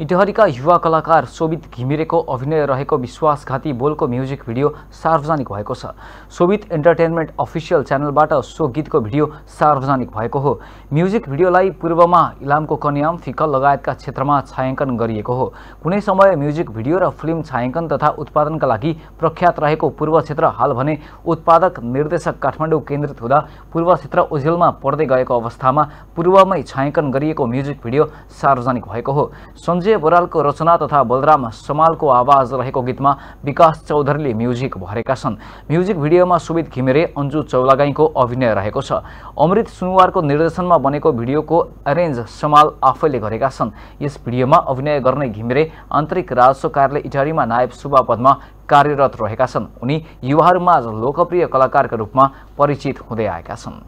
इटहरीका युवा कलाकार शोभित घिमिरेको अभिनय रहेको विश्वासघाती बोलको म्युजिक भिडियो सार्वजनिक भएको छ शोभित इन्टरटेनमेन्ट अफिसियल च्यानलबाट सो गीतको भिडियो सार्वजनिक भएको हो म्युजिक भिडियोलाई पूर्वमा इलामको कन्याम फिकल लगायतका क्षेत्रमा छायाङ्कन गरिएको हो कुनै समय म्युजिक भिडियो र फिल्म छायाङ्कन तथा उत्पादनका लागि प्रख्यात रहेको पूर्व क्षेत्र हाल भने उत्पादक निर्देशक काठमाडौँ केन्द्रित हुँदा पूर्व क्षेत्र ओझेलमा पर्दै गएको अवस्थामा पूर्वमै छायाङ्कन गरिएको म्युजिक भिडियो सार्वजनिक भएको हो अजय बरालको रचना तथा बलराम समालको आवाज रहेको गीतमा विकास चौधरीले म्युजिक भरेका छन् म्युजिक भिडियोमा सुमित घिमिरे अन्जु चौलागाईको अभिनय रहेको छ अमृत सुनवारको निर्देशनमा बनेको भिडियोको एरेन्ज समाल आफैले गरेका छन् यस भिडियोमा अभिनय गर्ने घिमिरे आन्तरिक राजस्व कार्यालय इटारीमा नायब सुब्बा पदमा कार्यरत रहेका छन् उनी युवाहरूमाझ लोकप्रिय कलाकारका रूपमा परिचित हुँदै आएका छन्